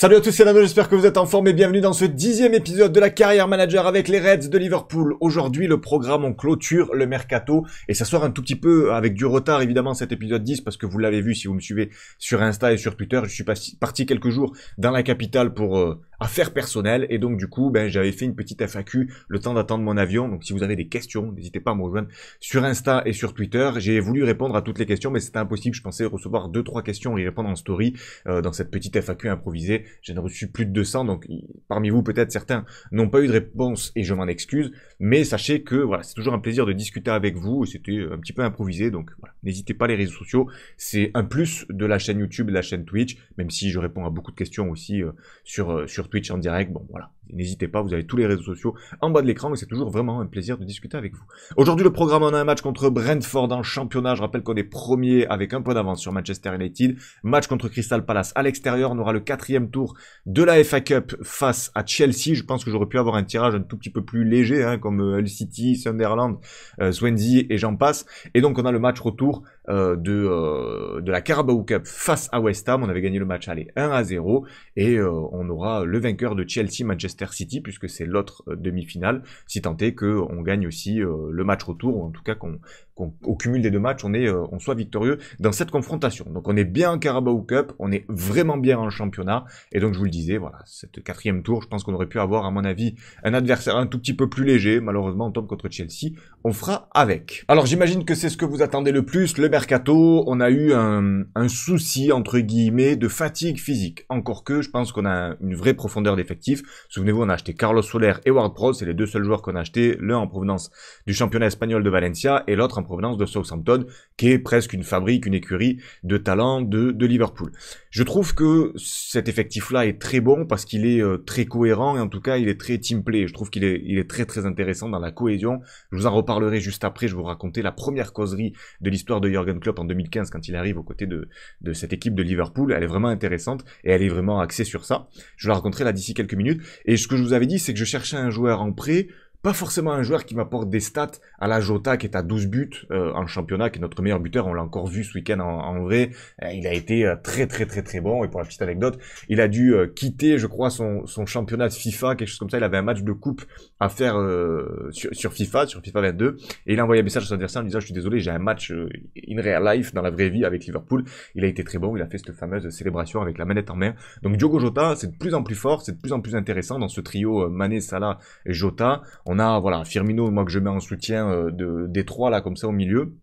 Salut à tous, c'est j'espère que vous êtes en forme et bienvenue dans ce dixième épisode de la carrière manager avec les Reds de Liverpool. Aujourd'hui, le programme, on clôture le mercato et ça sort un tout petit peu avec du retard évidemment cet épisode 10 parce que vous l'avez vu si vous me suivez sur Insta et sur Twitter, je suis parti quelques jours dans la capitale pour euh, affaires personnelles. Et donc, du coup, ben, j'avais fait une petite FAQ le temps d'attendre mon avion. Donc, si vous avez des questions, n'hésitez pas à me rejoindre sur Insta et sur Twitter. J'ai voulu répondre à toutes les questions, mais c'était impossible. Je pensais recevoir deux, trois questions et y répondre en story euh, dans cette petite FAQ improvisée. J'en ai reçu plus de 200. Donc, parmi vous, peut-être certains n'ont pas eu de réponse et je m'en excuse. Mais sachez que, voilà, c'est toujours un plaisir de discuter avec vous. C'était un petit peu improvisé. Donc, voilà. N'hésitez pas les réseaux sociaux. C'est un plus de la chaîne YouTube, de la chaîne Twitch, même si je réponds à beaucoup de questions aussi euh, sur, euh, sur Twitch en direct. Bon, voilà. N'hésitez pas, vous avez tous les réseaux sociaux en bas de l'écran mais c'est toujours vraiment un plaisir de discuter avec vous. Aujourd'hui, le programme, on a un match contre Brentford en championnat. Je rappelle qu'on est premier avec un point d'avance sur Manchester United. Match contre Crystal Palace à l'extérieur. On aura le quatrième tour de la FA Cup face à Chelsea. Je pense que j'aurais pu avoir un tirage un tout petit peu plus léger, hein, comme Hull euh, City, Sunderland, euh, Swansea et j'en passe. Et donc, on a le match retour euh, de, de la Carabao Cup face à West Ham. On avait gagné le match, allez, 1 à 0. Et on aura le vainqueur de Chelsea, Manchester City, puisque c'est l'autre euh, demi-finale, si tant est qu'on gagne aussi euh, le match retour, ou en tout cas qu'on cumule cumul des deux matchs, on, est, euh, on soit victorieux dans cette confrontation. Donc on est bien en Carabao Cup, on est vraiment bien en championnat. Et donc je vous le disais, voilà, cette quatrième tour, je pense qu'on aurait pu avoir, à mon avis, un adversaire un tout petit peu plus léger. Malheureusement, on tombe contre Chelsea, on fera avec. Alors j'imagine que c'est ce que vous attendez le plus, le mercato. On a eu un, souci, entre guillemets, de fatigue physique. Encore que, je pense qu'on a une vraie profondeur d'effectif. Souvenez mais vous on a acheté Carlos Soler et Ward Prowse, c'est les deux seuls joueurs qu'on a achetés, l'un en provenance du championnat espagnol de Valencia et l'autre en provenance de Southampton, qui est presque une fabrique, une écurie de talents de, de Liverpool. Je trouve que cet effectif-là est très bon parce qu'il est euh, très cohérent et en tout cas il est très team play. Je trouve qu'il est, très très intéressant dans la cohésion. Je vous en reparlerai juste après. Je vais vous raconter la première causerie de l'histoire de Jürgen Klopp en 2015 quand il arrive aux côtés de, cette équipe de Liverpool. Elle est vraiment intéressante et elle est vraiment axée sur ça. Je la raconterai là d'ici quelques minutes. Et ce que je vous avais dit, c'est que je cherchais un joueur en prêt pas forcément un joueur qui m'apporte des stats à la Jota qui est à 12 buts euh, en championnat, qui est notre meilleur buteur, on l'a encore vu ce week-end en, vrai. Euh, il a été euh, très très très très bon et pour la petite anecdote, il a dû quitter je crois son, son championnat de FIFA, quelque chose comme ça, il avait un match de coupe à faire euh, sur, FIFA, sur FIFA 22. Et il a envoyé un message à son adversaire en disant Je suis désolé, j'ai un match euh, in real life, dans la vraie vie, avec Liverpool. Il a été très bon, il a fait cette fameuse célébration avec la manette en main. Donc Diogo Jota, c'est de plus en plus fort, c'est de plus en plus intéressant dans ce trio euh, Mané, Salah et Jota. On a voilà Firmino, moi que je mets en soutien de, des trois là, comme ça au milieu.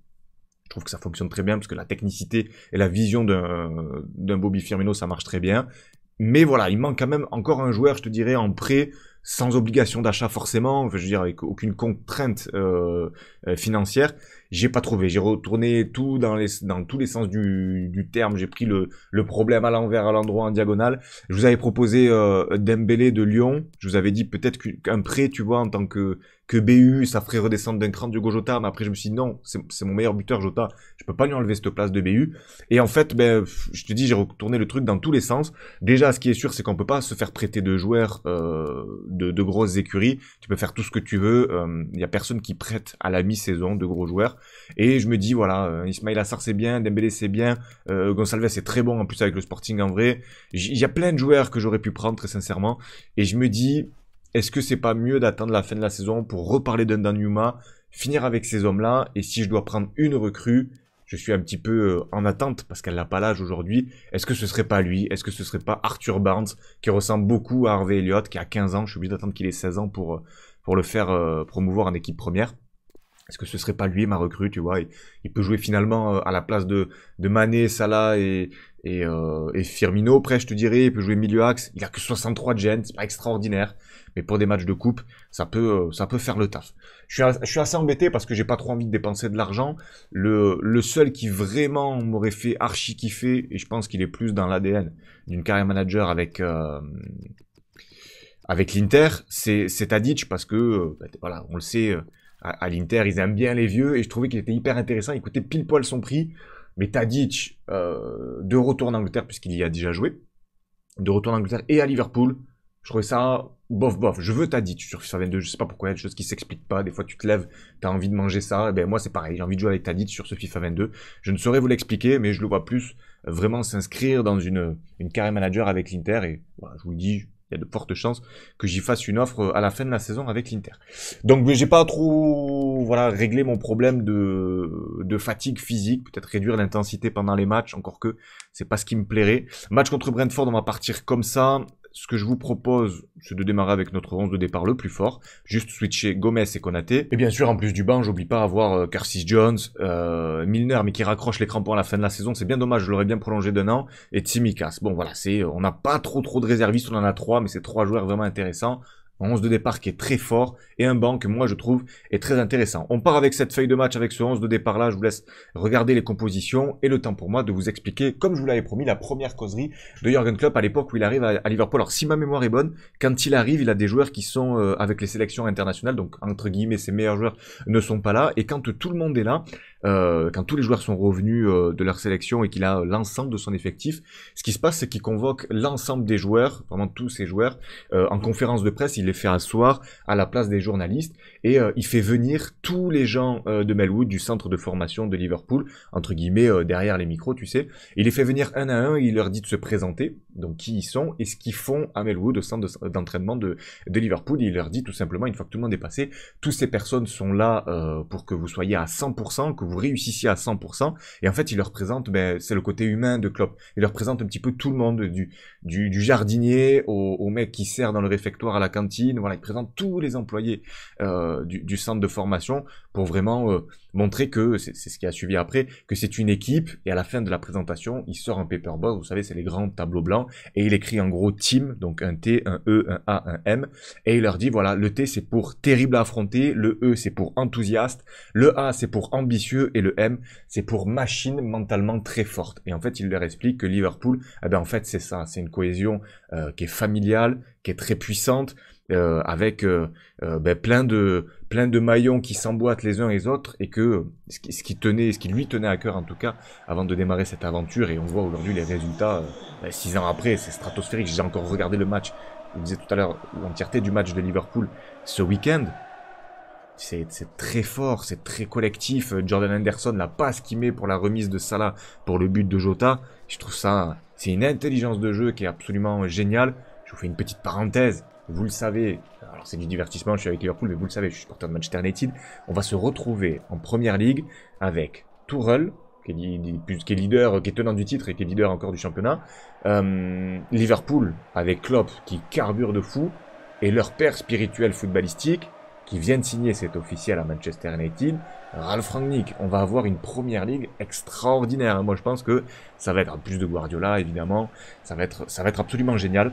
Je trouve que ça fonctionne très bien parce que la technicité et la vision d'un Bobby Firmino, ça marche très bien. Mais voilà, il manque quand même encore un joueur, je te dirais, en prêt sans obligation d'achat forcément, je veux dire avec aucune contrainte euh, euh, financière, j'ai pas trouvé. J'ai retourné tout dans, les, dans tous les sens du, du terme. J'ai pris le, le, problème à l'envers, à l'endroit, en diagonale. Je vous avais proposé euh, Dembélé de Lyon. Je vous avais dit peut-être qu'un prêt, tu vois, en tant que, que BU, ça ferait redescendre d'un cran du Gojota Mais après, je me suis dit non, c'est mon meilleur buteur, Jota. Je peux pas lui enlever cette place de BU. Et en fait, ben, je te dis, j'ai retourné le truc dans tous les sens. Déjà, ce qui est sûr, c'est qu'on peut pas se faire prêter de joueurs euh, de, de, grosses écuries. Tu peux faire tout ce que tu veux. Il euh, y a personne qui prête à la mi-saison de gros joueurs. Et je me dis, voilà, euh, Ismail Assar c'est bien, Dembélé c'est bien, euh, Gonsalves c'est très bon en plus avec le Sporting en vrai. Il y a plein de joueurs que j'aurais pu prendre très sincèrement. Et je me dis, est-ce que c'est pas mieux d'attendre la fin de la saison pour reparler d'un Danuma, finir avec ces hommes-là, et si je dois prendre une recrue, je suis un petit peu euh, en attente parce qu'elle n'a pas l'âge aujourd'hui. Est-ce que ce serait pas lui Est-ce que ce serait pas Arthur Barnes qui ressemble beaucoup à Harvey Elliott qui a 15 ans Je suis obligé d'attendre qu'il ait 16 ans pour, pour le faire promouvoir en équipe première. Est-ce que ce serait pas lui ma recrue, tu vois il, peut jouer finalement euh, à la place de, Mané, Salah euh, et, Firmino. Après, je te dirais, il peut jouer milieu axe. Il a que 63 de gêne, c'est pas extraordinaire. Mais pour des matchs de coupe, ça peut, euh, ça peut faire le taf. Je suis, assez embêté parce que j'ai pas trop envie de dépenser de l'argent. Le, seul qui vraiment m'aurait fait archi kiffer, et je pense qu'il est plus dans l'ADN d'une carrière manager avec, avec l'Inter, c'est Tadic parce que, bah, voilà, on le sait à, l'Inter, ils aiment bien les vieux, et je trouvais qu'il était hyper intéressant, il coûtait pile poil son prix, mais Tadic, euh, de retour en Angleterre, puisqu'il y a déjà joué, de retour en Angleterre et à Liverpool, je trouvais ça bof bof. Je veux Tadic sur FIFA 22, je sais pas pourquoi, il y a des choses qui s'expliquent pas, des fois tu te lèves, t'as envie de manger ça, et eh ben moi c'est pareil, j'ai envie de jouer avec Tadic sur ce FIFA 22, je ne saurais vous l'expliquer, mais je le vois plus vraiment s'inscrire dans une, une carré manager avec l'Inter, et voilà, je vous le dis, il y a de fortes chances que j'y fasse une offre à la fin de la saison avec l'Inter. Donc j'ai pas trop voilà réglé mon problème de, de fatigue physique, peut-être réduire l'intensité pendant les matchs, encore que c'est pas ce qui me plairait. Match contre Brentford, on va partir comme ça ce que je vous propose, c'est de démarrer avec notre 11 de départ le plus fort, juste switcher Gomez et Konaté. Et bien sûr, en plus du banc, j'oublie pas avoir Carcis euh, Jones, euh, Milner, mais qui raccroche les crampons à la fin de la saison, c'est bien dommage, je l'aurais bien prolongé d'un an, et Timikas. Bon voilà, c'est, euh, on n'a pas trop trop de réservistes, on en a trois, mais c'est trois joueurs vraiment intéressants. Un 11 de départ qui est très fort et un banc que moi je trouve est très intéressant. On part avec cette feuille de match avec ce 11 de départ là. Je vous laisse regarder les compositions et le temps pour moi de vous expliquer, comme je vous l'avais promis, la première causerie de Jürgen Klopp à l'époque où il arrive à Liverpool. Alors si ma mémoire est bonne, quand il arrive, il a des joueurs qui sont euh, avec les sélections internationales, donc entre guillemets ses meilleurs joueurs ne sont pas là. Et quand tout le monde est là, euh, quand tous les joueurs sont revenus euh, de leur sélection et qu'il a l'ensemble de son effectif, ce qui se passe, c'est qu'il convoque l'ensemble des joueurs, vraiment tous ces joueurs, euh, en conférence de presse, il les fait asseoir à la place des journalistes et il fait venir tous les gens de Melwood, du centre de formation de Liverpool, entre guillemets, derrière les micros, tu sais. Il les fait venir un à un, et il leur dit de se présenter, donc qui ils sont et ce qu'ils font à Melwood, au centre d'entraînement de, Liverpool. Il leur dit tout simplement, une fois que tout le monde est passé, toutes ces personnes sont là pour que vous soyez à 100%, que vous réussissiez à 100%. Et en fait, il leur présente, ben, c'est le côté humain de Klopp. Il leur présente un petit peu tout le monde, du, du, jardinier au, mec qui sert dans le réfectoire à la cantine. Voilà, il présente tous les employés euh, du, du centre de formation pour vraiment euh, montrer que, c'est ce qui a suivi après, que c'est une équipe, et à la fin de la présentation, il sort un paperboard, vous savez, c'est les grands tableaux blancs, et il écrit en gros team, donc un T, un E, un A, un M, et il leur dit, voilà, le T c'est pour terrible à affronter, le E c'est pour enthousiaste, le A c'est pour ambitieux, et le M c'est pour machine mentalement très forte. Et en fait, il leur explique que Liverpool, eh ben en fait c'est ça, c'est une cohésion euh, qui est familiale, qui est très puissante, euh, avec euh, euh, ben, plein de plein de maillons qui s'emboîtent les uns les autres et que ce qui, ce qui, tenait, ce qui lui tenait à cœur en tout cas, avant de démarrer cette aventure et on voit aujourd'hui les résultats euh, ben, six ans après, c'est stratosphérique. J'ai encore regardé le match. Je disais tout à l'heure l'entièreté du match de Liverpool ce week-end. C'est très fort, c'est très collectif. Jordan Anderson, la passe qu'il met pour la remise de Salah pour le but de Jota, je trouve ça, c'est une intelligence de jeu qui est absolument géniale. Je vous fais une petite parenthèse vous le savez, alors c'est du divertissement, je suis avec Liverpool, mais vous le savez, je suis supporter de Manchester United, on va se retrouver en Première Ligue avec Tourel, qui est, leader, qui est tenant du titre et qui est leader encore du championnat. Euh, Liverpool avec Klopp qui carbure de fou et leur père spirituel footballistique qui vient de signer cet officiel à Manchester United, Ralf Rangnick. On va avoir une première ligue extraordinaire. Hein. Moi, je pense que ça va être plus de Guardiola, évidemment. Ça va être, ça va être absolument génial.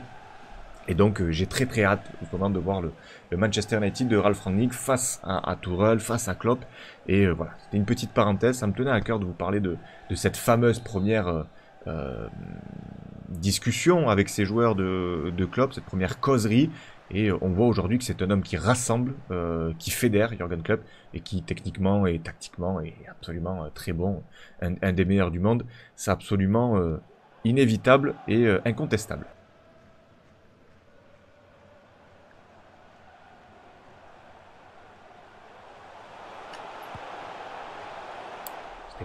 Et donc euh, j'ai très très hâte justement de voir le, Manchester United de Ralph Rangnick face à, à face à Klopp. Et euh, voilà, c'était une petite parenthèse, ça me tenait à cœur de vous parler de, cette fameuse première euh, discussion avec ces joueurs de, de Klopp, cette première causerie. Et on voit aujourd'hui que c'est un homme qui rassemble, qui fédère Jurgen Klopp et qui techniquement et tactiquement est absolument très bon, un, des meilleurs du monde. C'est absolument inévitable et incontestable.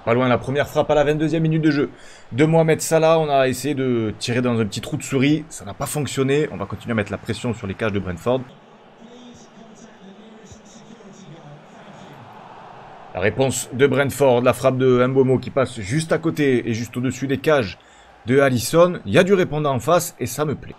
Pas loin, la première frappe à la 22e minute de jeu. De Mohamed Salah, on a essayé de tirer dans un petit trou de souris. Ça n'a pas fonctionné. On va continuer à mettre la pression sur les cages de Brentford. La réponse de Brentford, la frappe de Mbomo qui passe juste à côté et juste au-dessus des cages de Allison. Il y a du répondant en face et ça me plaît.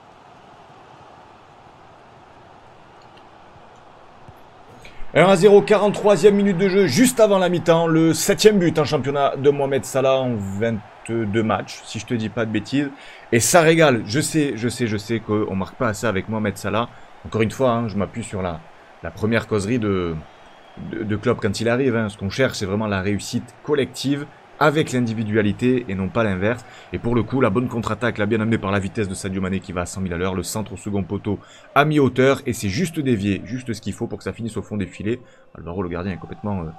1-0, 43e minute de jeu, juste avant la mi-temps. Le 7 but en championnat de Mohamed Salah en 22 matchs, si je te dis pas de bêtises. Et ça régale. Je sais, je sais, je sais qu'on marque pas assez avec Mohamed Salah. Encore une fois, hein, je m'appuie sur la, première causerie de, de, Klopp quand il arrive. Hein. Ce qu'on cherche, c'est vraiment la réussite collective avec l'individualité et non pas l'inverse. Et pour le coup, la bonne contre-attaque, La bien amenée par la vitesse de Sadio Mané qui va à 100 000 à l'heure, le centre au second poteau à mi-hauteur et c'est juste dévié, juste ce qu'il faut pour que ça finisse au fond des filets. Alvaro, le gardien, est complètement euh,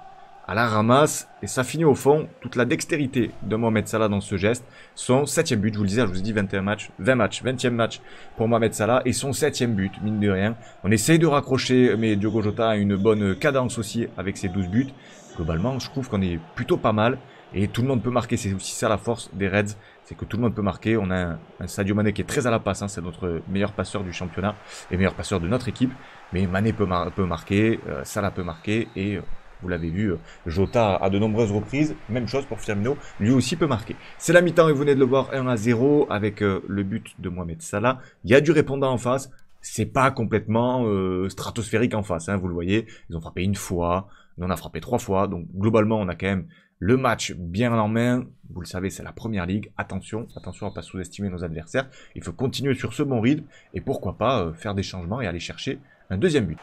à la ramasse et ça finit au fond. Toute la dextérité de Mohamed Salah dans ce geste. Son septième but, je vous le disais, je vous ai dit 21 matchs, 20 matchs, 20e match pour Mohamed Salah et son septième but, mine de rien. On essaye de raccrocher, mais Diogo Jota a une bonne cadence aussi avec ses 12 buts. Globalement, je trouve qu'on est plutôt pas mal. Et tout le monde peut marquer, c'est aussi ça la force des Reds, c'est que tout le monde peut marquer. On a un, Sadio Mané qui est très à la passe, hein. c'est notre meilleur passeur du championnat et meilleur passeur de notre équipe. Mais Mané peut, marquer, euh, Salah peut marquer et euh, vous l'avez vu, euh, Jota a de nombreuses reprises. Même chose pour Firmino, lui aussi peut marquer. C'est la mi-temps et vous venez de le voir 1 a 0 avec euh, le but de Mohamed Salah. Il y a du répondant en face c'est pas complètement euh, stratosphérique en face. Hein, vous le voyez, ils ont frappé une fois, on a frappé trois fois. Donc globalement, on a quand même le match bien en main. Vous le savez, c'est la première ligue. Attention, attention à pas sous-estimer nos adversaires. Il faut continuer sur ce bon rythme et pourquoi pas euh, faire des changements et aller chercher un deuxième but.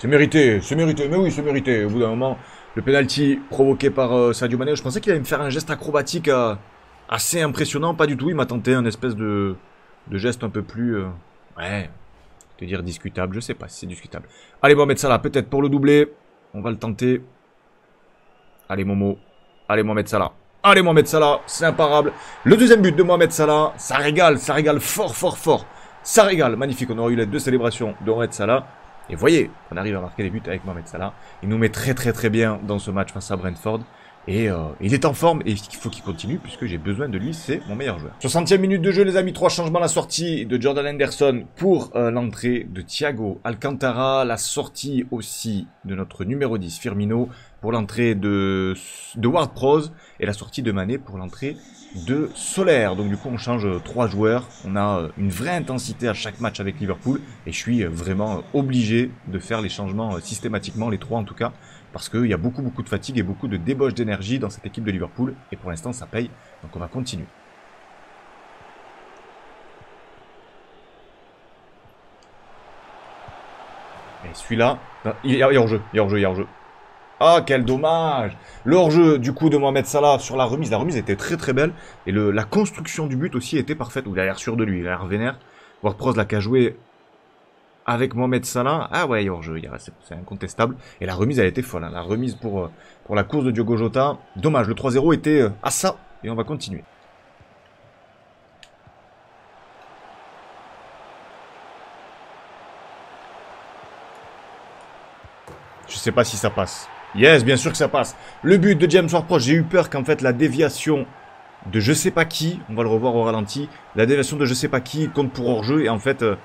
C'est mérité, c'est mérité, mais oui, c'est mérité. Au bout d'un moment, le penalty provoqué par euh, Sadio Mané, je pensais qu'il allait me faire un geste acrobatique assez impressionnant, pas du tout. Il m'a tenté un espèce de, de geste un peu plus, euh, ouais, te dire discutable, je sais pas si c'est discutable. Allez, Mohamed Salah, peut-être pour le doubler, on va le tenter. Allez, Momo, allez, Mohamed Salah. Allez Mohamed Salah, c'est imparable. Le deuxième but de Mohamed Salah, ça régale, ça régale fort, fort, fort. Ça régale, magnifique. On aurait eu les deux célébrations de Mohamed Salah. Et voyez, on arrive à marquer des buts avec Mohamed Salah. Il nous met très très très bien dans ce match face à Brentford. Et euh, il est en forme et il faut qu'il continue puisque j'ai besoin de lui, c'est mon meilleur joueur. 60e minute de jeu les amis, trois changements la sortie de Jordan Henderson pour euh, l'entrée de Thiago Alcantara, la sortie aussi de notre numéro 10 Firmino pour l'entrée de, de Ward Prowse et la sortie de Mané pour l'entrée de Solaire. Donc du coup on change euh, trois joueurs, on a une vraie intensité à chaque match avec Liverpool et je suis vraiment obligé de faire les changements systématiquement, les trois en tout cas, parce qu'il y a beaucoup beaucoup de fatigue et beaucoup de débauche d'énergie dans cette équipe de Liverpool, et pour l'instant ça paye, donc on va continuer. Et celui-là, il y a hors-jeu, il y a hors-jeu, il y jeu Ah, quel dommage Le jeu du coup, de Mohamed Salah sur la remise. La remise était très très belle. Et la construction du but aussi était parfaite. Ou il a l'air sûr de lui, il a l'air vénère. ward l'a qu'à jouer avec Mohamed Salah. Ah ouais, il hors-jeu, c'est incontestable. Et la remise, elle était folle. Hein. La remise pour, euh, pour la course de Diogo Jota. Dommage, le 3-0 était euh, à ça. Et on va continuer. Je sais pas si ça passe. Yes, bien sûr que ça passe. Le but de James ward j'ai eu peur qu'en fait la déviation de je sais pas qui, on va le revoir au ralenti, la déviation de je sais pas qui compte pour hors-jeu et en fait euh,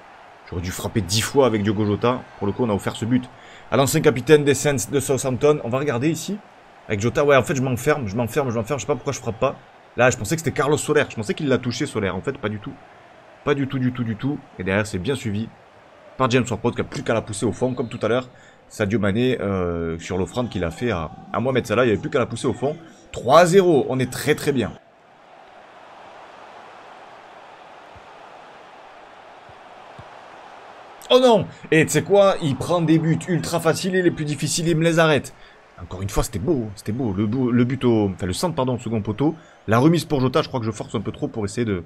J'aurais dû frapper 10 fois avec Diogo Jota. Pour le coup, on a offert ce but à l'ancien capitaine des Saints de Southampton. On va regarder ici. Avec Jota, ouais, en fait, je m'enferme, je m'enferme, je m'enferme. Je sais pas pourquoi je frappe pas. Là, je pensais que c'était Carlos Soler. Je pensais qu'il l'a touché, Soler. En fait, pas du tout. Pas du tout, du tout, du tout. Et derrière, c'est bien suivi par James ward qui a plus qu'à la pousser au fond, comme tout à l'heure. Sadio Mané, euh, sur l'offrande qu'il a fait à, à Mohamed Salah, il n'y avait plus qu'à la pousser au fond. 3-0, on est très très bien. Oh non Et eh, tu quoi Il prend des buts ultra faciles et les plus difficiles, il me les arrête. Encore une fois, c'était beau, hein. c'était beau. Le, but au... Enfin, le centre, pardon, au second poteau. La remise pour Jota, je crois que je force un peu trop pour essayer de,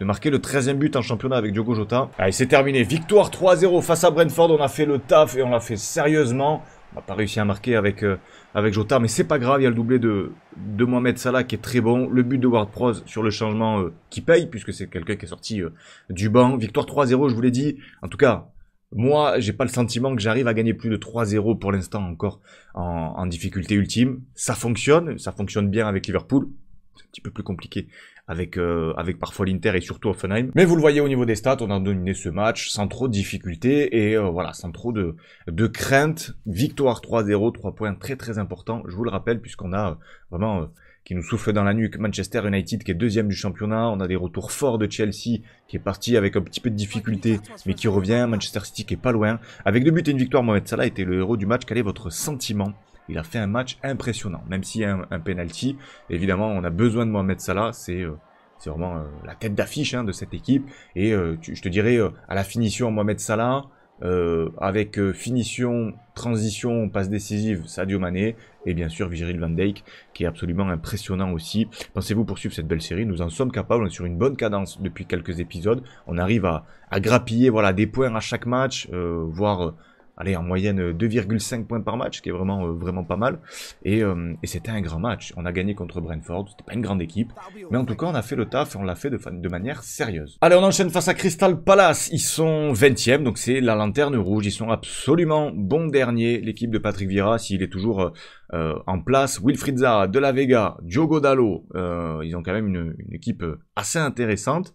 de marquer le 13e but en championnat avec Diogo Jota. Allez, ah, c'est terminé. Victoire 3-0 face à Brentford. On a fait le taf et on l'a fait sérieusement. On n'a pas réussi à marquer avec, euh, avec Jota, mais c'est pas grave. Il y a le doublé de, de Mohamed Salah qui est très bon. Le but de Ward Prowse sur le changement euh, qui paye, puisque c'est quelqu'un qui est sorti euh, du banc. Victoire 3-0, je vous l'ai dit. En tout cas, moi, j'ai pas le sentiment que j'arrive à gagner plus de 3-0 pour l'instant encore en, difficulté ultime. Ça fonctionne, ça fonctionne bien avec Liverpool. C'est un petit peu plus compliqué avec, euh, avec parfois l'Inter et surtout Offenheim. Mais vous le voyez au niveau des stats, on a dominé ce match sans trop de difficultés et euh, voilà, sans trop de, de crainte. Victoire 3-0, 3 points très très importants, je vous le rappelle, puisqu'on a vraiment euh, qui nous souffle dans la nuque. Manchester United qui est deuxième du championnat. On a des retours forts de Chelsea qui est parti avec un petit peu de difficulté mais qui revient. Manchester City qui est pas loin. Avec deux buts et une victoire, Mohamed Salah était le héros du match. Quel est votre sentiment il a fait un match impressionnant, même si y a un, penalty. Évidemment, on a besoin de Mohamed Salah, c'est euh, c'est vraiment euh, la tête d'affiche hein, de cette équipe. Et euh, je te dirais, à la finition, Mohamed Salah, euh, avec euh, finition, transition, passe décisive, Sadio Mané, et bien sûr Virgil van Dijk, qui est absolument impressionnant aussi. Pensez-vous poursuivre cette belle série Nous en sommes capables, on est sur une bonne cadence depuis quelques épisodes, on arrive à, à grappiller voilà, des points à chaque match, euh, voire allez, en moyenne 2,5 euh, points par match, ce qui est vraiment, euh, vraiment pas mal. Euh, et, c'était un grand match. On a gagné contre Brentford, c'était pas une grande équipe. Mais en tout cas, on a fait le taf et on l'a fait de, manière sérieuse. Allez, on enchaîne face à Crystal Palace. Ils sont 20e, donc c'est la lanterne rouge. Ils sont absolument bon dernier. L'équipe de Patrick Vieira, s'il est toujours en place, Wilfried Zaha, De La Vega, Diogo Dallo. ils ont quand même une, équipe assez intéressante.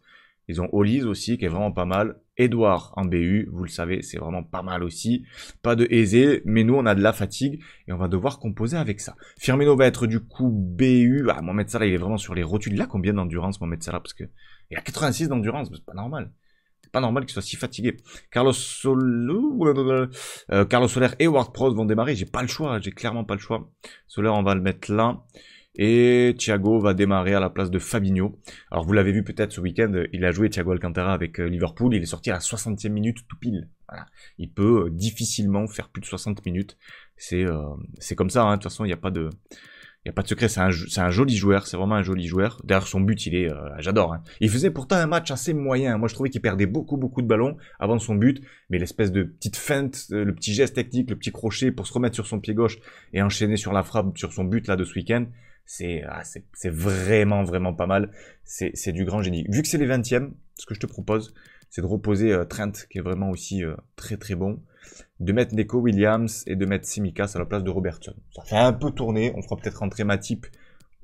Ils ont Olise aussi, qui est vraiment pas mal. Edouard en BU, vous le savez, c'est vraiment pas mal aussi. Pas de aisé, mais nous, on a de la fatigue et on va devoir composer avec ça. Firmino va être du coup BU. Ah, Mohamed Salah, il est vraiment sur les rotules. là, combien d'endurance, Mohamed Salah Parce que il a 86 d'endurance, c'est pas normal. C'est pas normal qu'il soit si fatigué. Carlos Soler, euh, Carlos Soler et Ward Pros vont démarrer. J'ai pas le choix, j'ai clairement pas le choix. Soler, on va le mettre là. Et Thiago va démarrer à la place de Fabinho. Alors vous l'avez vu peut-être ce week-end, il a joué Thiago Alcantara avec euh, Liverpool. Il est sorti à la 60e minute tout pile. Il peut euh, difficilement faire plus de 60 minutes. Euh, c'est comme ça. Hein. De toute façon, il n'y a pas de... Il a pas de secret, c'est un, un, joli joueur, c'est vraiment un joli joueur. Derrière son but, il est, j'adore. Hein. Il faisait pourtant un match assez moyen. Moi, je trouvais qu'il perdait beaucoup, beaucoup de ballons avant son but. Mais l'espèce de petite feinte, le petit geste technique, le petit crochet pour se remettre sur son pied gauche et enchaîner sur la frappe, sur son but là de ce week-end, ah, c'est vraiment, vraiment pas mal. C'est du grand génie. Vu que c'est les 20e, ce que je te propose, c'est de reposer euh, Trent, qui est vraiment aussi euh, très, très bon, de mettre Neko Williams et de mettre Simicas à la place de Robertson. Ça fait un peu tourner. On fera peut-être rentrer type.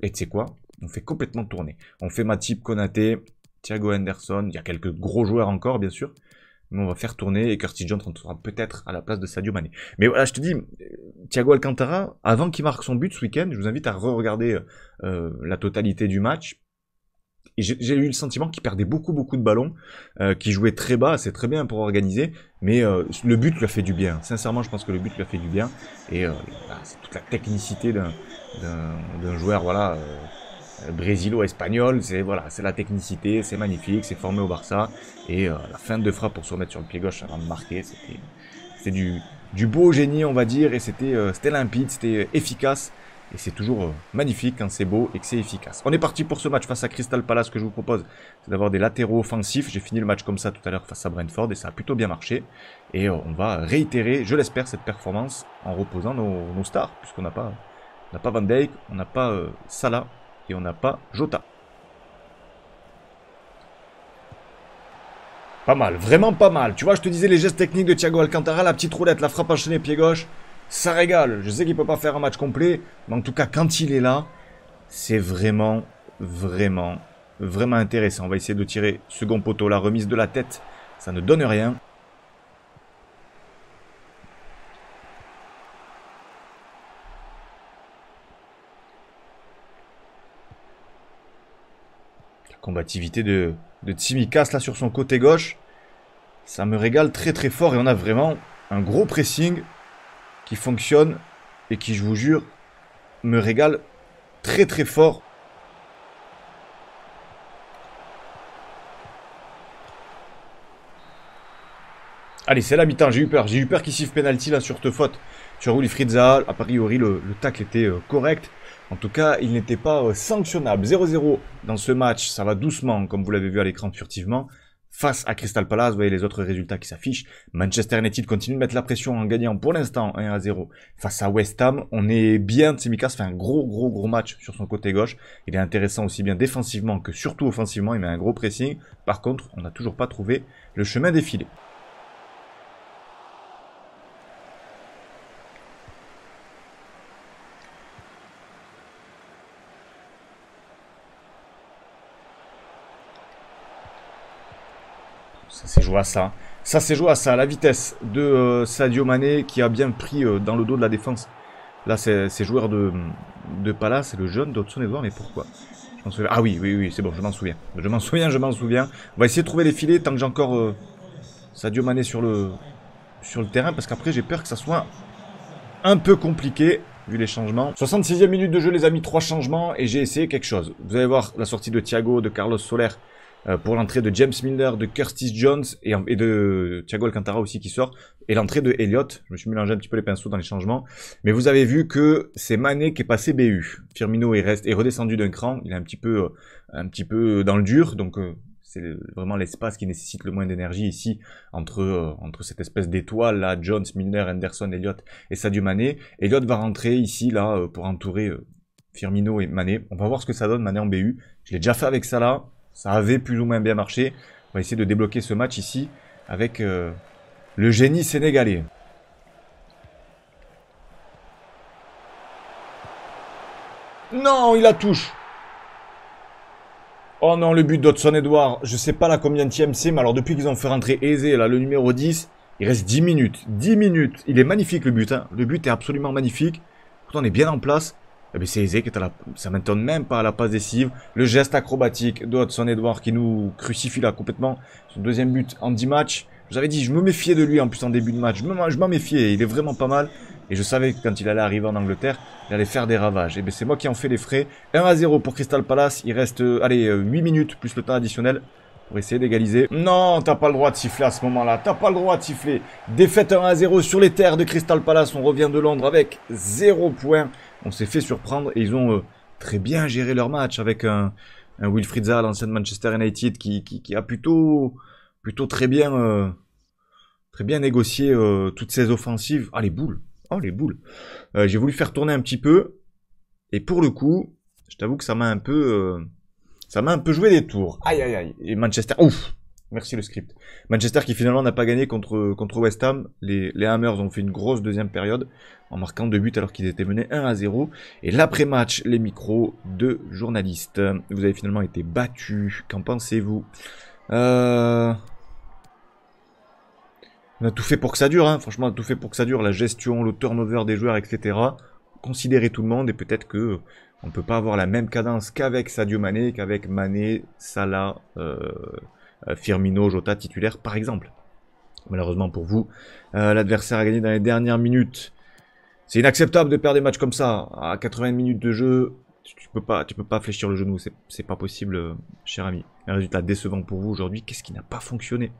Et tu sais quoi On fait complètement tourner. On fait ma type Konaté, Thiago Henderson. Il y a quelques gros joueurs encore, bien sûr on va faire tourner et Curtis Jones rentrera peut-être à la place de Sadio Mané. Mais voilà, je te dis, Thiago Alcantara, avant qu'il marque son but ce week-end, je vous invite à re-regarder euh, la totalité du match. J'ai eu le sentiment qu'il perdait beaucoup beaucoup de ballons, euh, qu'il jouait très bas, c'est très bien pour organiser, mais euh, le but lui a fait du bien. Sincèrement, je pense que le but lui a fait du bien, et bah, c'est toute la technicité d'un joueur, voilà euh, brésilo-espagnol. C'est voilà, c'est la technicité, c'est magnifique, c'est formé au Barça. Et euh, la fin de frappe pour se remettre sur le pied gauche avant de marquer, c'était, du, du beau génie, on va dire. Et c'était, euh, c'était limpide, c'était efficace. Et c'est toujours magnifique quand c'est beau et que c'est efficace. On est parti pour ce match face à Crystal Palace. que je vous propose, c'est d'avoir des latéraux offensifs. J'ai fini le match comme ça tout à l'heure face à Brentford et ça a plutôt bien marché. Et on va réitérer, je l'espère, cette performance en reposant nos, stars, puisqu'on n'a pas, n'a pas Van Dijk, on n'a pas euh, Salah, et on n'a pas Jota. Pas mal, vraiment pas mal. Tu vois, je te disais les gestes techniques de Thiago Alcantara, la petite roulette, la frappe enchaînée pied gauche, ça régale. Je sais qu'il peut pas faire un match complet, mais en tout cas quand il est là, c'est vraiment, vraiment, vraiment intéressant. On va essayer de tirer second poteau, la remise de la tête, ça ne donne rien. Combativité de, de Tsimikas là sur son côté gauche. Ça me régale très très fort et on a vraiment un gros pressing qui fonctionne et qui, je vous jure, me régale très très fort. Allez, c'est la mi-temps, j'ai eu peur. J'ai eu peur qu'il siffle penalty là sur te faute. Sur Willy Fritza, a priori le, le était euh, correct. En tout cas, il n'était pas euh, sanctionnable. 0-0 dans ce match, ça va doucement, comme vous l'avez vu à l'écran furtivement. Face à Crystal Palace, vous voyez les autres résultats qui s'affichent. Manchester United continue de mettre la pression en gagnant pour l'instant 1 à 0. Face à West Ham, on est bien, Tsimikas fait un gros gros gros match sur son côté gauche. Il est intéressant aussi bien défensivement que surtout offensivement, il met un gros pressing. Par contre, on n'a toujours pas trouvé le chemin défilé. joue à ça. Ça c'est joué à ça, la vitesse de euh, Sadio Mané qui a bien pris euh, dans le dos de la défense. Là, c'est joueur de, de Palace et le jeune d'Otson mais pourquoi Ah oui, oui, oui, c'est bon, je m'en souviens. Je m'en souviens, je m'en souviens. On va essayer de trouver les filets tant que j'ai encore euh, Sadio Mané sur le, sur le terrain, parce qu'après, j'ai peur que ça soit un peu compliqué vu les changements. 66e minute de jeu les amis, trois changements et j'ai essayé quelque chose. Vous allez voir la sortie de Thiago, de Carlos Soler euh, pour l'entrée de James Milner, de Curtis Jones et, de Thiago Alcantara aussi qui sort. Et l'entrée de Elliott. Je me suis mélangé un petit peu les pinceaux dans les changements. Mais vous avez vu que c'est Mané qui est passé BU. Firmino est, resté redescendu d'un cran. Il est un petit peu, euh, un petit peu euh, dans le dur. Donc c'est vraiment l'espace qui nécessite le moins d'énergie ici entre, entre cette espèce d'étoile là, Jones, Milner, Anderson, Elliott et ça du Mané. Elliott va rentrer ici là pour entourer Firmino et Mané. On va voir ce que ça donne Mané en BU. Je l'ai déjà fait avec ça là. Ça avait plus ou moins bien marché. On va essayer de débloquer ce match ici avec euh, le génie sénégalais. Non, il la touche. Oh non, le but d'Hudson Edouard. Je sais pas la combien de mais alors depuis qu'ils ont fait rentrer Aizé, là, le numéro 10, il reste 10 minutes. 10 minutes. Il est magnifique le but. Hein. Le but est absolument magnifique. on est bien en place eh c'est aisé, que est ça m'étonne même pas à la passe décisive. Le geste acrobatique de Edward qui nous crucifie là complètement. Son deuxième but en 10 matchs. Je vous avais dit, je me méfiais de lui en plus en début de match. Je m'en méfiais, il est vraiment pas mal. Et je savais que quand il allait arriver en Angleterre, il allait faire des ravages. Et eh bien c'est moi qui en fais les frais. 1 à 0 pour Crystal Palace. Il reste, euh, allez, 8 euh, minutes plus le temps additionnel pour essayer d'égaliser. Non, t'as pas le droit de siffler à ce moment-là. T'as pas le droit de siffler. Défaite 1 à 0 sur les terres de Crystal Palace. On revient de Londres avec 0 points on s'est fait surprendre et ils ont euh, très bien géré leur match avec un, un Wilfried l'ancien Manchester United, qui, a plutôt, plutôt très bien, euh, très bien négocié euh, toutes ses offensives. Ah les boules, oh les boules. J'ai voulu faire tourner un petit peu et pour le coup, je t'avoue que ça m'a un peu, ça m'a un peu joué des tours. Aïe aïe aïe. Et Manchester, ouf, Merci le script. Manchester qui finalement n'a pas gagné contre, contre West Ham. Les, Hammers ont fait une grosse deuxième période en marquant deux buts alors qu'ils étaient menés 1 à 0. Et l'après-match, les micros de journalistes. Vous avez finalement été battus. Qu'en pensez-vous euh, On a tout fait pour que ça dure. Hein. Franchement, on a tout fait pour que ça dure. La gestion, le turnover des joueurs, etc. Considérer tout le monde et peut-être que on ne peut pas avoir la même cadence qu'avec Sadio Mané, qu'avec Mané, Salah, euh, euh, Firmino, Jota titulaire par exemple. Malheureusement pour vous, euh, l'adversaire a gagné dans les dernières minutes. C'est inacceptable de perdre des matchs comme ça. À 80 minutes de jeu, tu peux pas, tu peux pas fléchir le genou. C'est pas possible, euh, cher ami. Un résultat décevant pour vous aujourd'hui. Qu'est-ce qui n'a pas fonctionné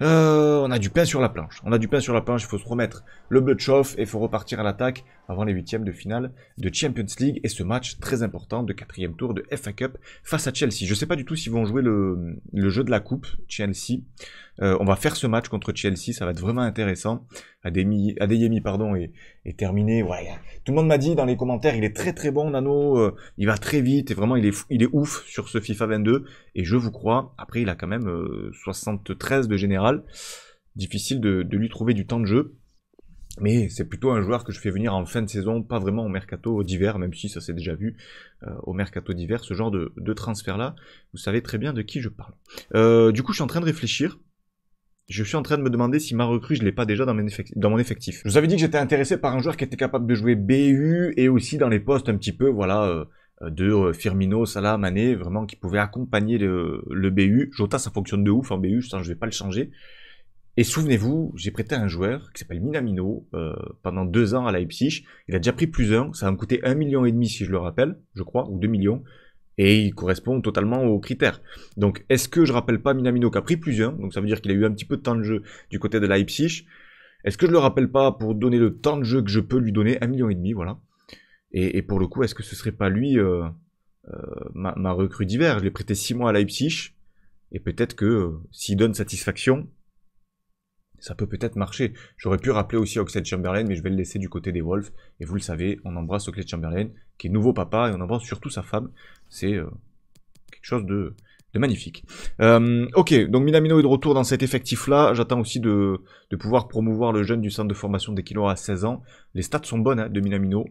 On a du pain sur la planche. On a du pain sur la planche. Il faut se remettre le bleu de chauffe et il faut repartir à l'attaque avant les huitièmes de finale de Champions League et ce match très important de quatrième tour de FA Cup face à Chelsea. Je ne sais pas du tout s'ils vont jouer le, jeu de la coupe, Chelsea. Euh, on va faire ce match contre Chelsea, ça va être vraiment intéressant. Adeyemi, pardon, est, est terminé. Ouais. Tout le monde m'a dit dans les commentaires, il est très très bon Nano, euh, il va très vite, et vraiment il est, il est ouf sur ce FIFA 22, et je vous crois, après il a quand même 73 euh, de général, difficile de, de lui trouver du temps de jeu. Mais c'est plutôt un joueur que je fais venir en fin de saison, pas vraiment au mercato d'hiver, même si ça s'est déjà vu euh, au mercato d'hiver, ce genre de, de transfert-là. Vous savez très bien de qui je parle. Euh, du coup, je suis en train de réfléchir. Je suis en train de me demander si ma recrue, je l'ai pas déjà dans mon, effectif. Je vous avais dit que j'étais intéressé par un joueur qui était capable de jouer BU et aussi dans les postes un petit peu, voilà. Euh, de Firmino, Salah, Mané, vraiment qui pouvait accompagner le, le BU. Jota, ça fonctionne de ouf en BU, je ne vais pas le changer. Et souvenez-vous, j'ai prêté un joueur qui s'appelle Minamino euh, pendant deux ans à Leipzig. Il a déjà pris plus un. Ça a coûté un million et demi si je le rappelle, je crois, ou 2 millions. Et il correspond totalement aux critères. Donc, est-ce que je rappelle pas Minamino qui a pris plus un Donc, ça veut dire qu'il a eu un petit peu de temps de jeu du côté de Leipzig. Est-ce que je le rappelle pas pour donner le temps de jeu que je peux lui donner Un million et demi, voilà. Et, pour le coup, est-ce que ce serait pas lui euh, euh, ma, ma, recrue d'hiver Je l'ai prêté six mois à Leipzig. Et peut-être que s'il donne satisfaction, ça peut peut-être marcher. J'aurais pu rappeler aussi Oxlade Chamberlain, mais je vais le laisser du côté des Wolves. Et vous le savez, on embrasse Oxlade Chamberlain, qui est nouveau papa, et on embrasse surtout sa femme. C'est euh, quelque chose de, magnifique. Euh, ok, donc Minamino est de retour dans cet effectif-là. J'attends aussi de, pouvoir promouvoir le jeune du centre de formation dès qu'il aura 16 ans. Les stats sont bonnes hein, de Minamino.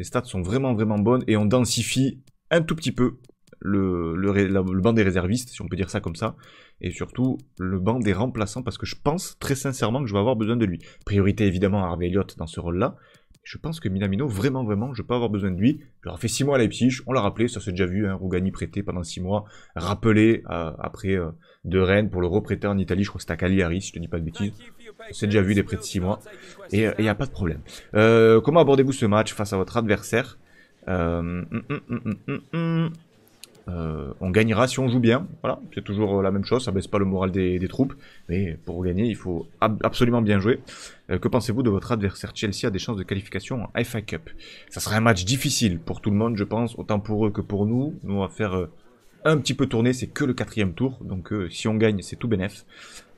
Les stats sont vraiment, vraiment bonnes, et on densifie un tout petit peu le, le, banc des réservistes, si on peut dire ça comme ça, et surtout le banc des remplaçants, parce que je pense très sincèrement que je vais avoir besoin de lui. Priorité évidemment à Harvey Elliott dans ce rôle-là. Je pense que Minamino, vraiment, vraiment, je peux avoir besoin de lui. Il aura fait 6 mois à Leipzig, on l'a rappelé, ça s'est déjà vu, hein, Rougani prêté pendant 6 mois, rappelé euh, après euh, de Rennes pour le reprêter en Italie, je crois que c'était à Cagliari, si je ne dis pas de bêtises. C'est déjà vu des prêts de 6 mois. Et il euh, n'y a pas de problème. comment abordez-vous ce match face à votre adversaire euh, hum, hum, hum, euh, on gagnera si on joue bien. Voilà, c'est toujours euh, la même chose, ça baisse pas le moral des, troupes. Mais pour gagner, il faut absolument bien jouer. Euh, que pensez-vous de votre adversaire Chelsea a des chances de qualification en FA Cup Ça sera un match difficile pour tout le monde, je pense, autant pour eux que pour nous. Nous, on va faire un petit peu tourner, c'est que le quatrième tour. Donc si on gagne, c'est tout bénef.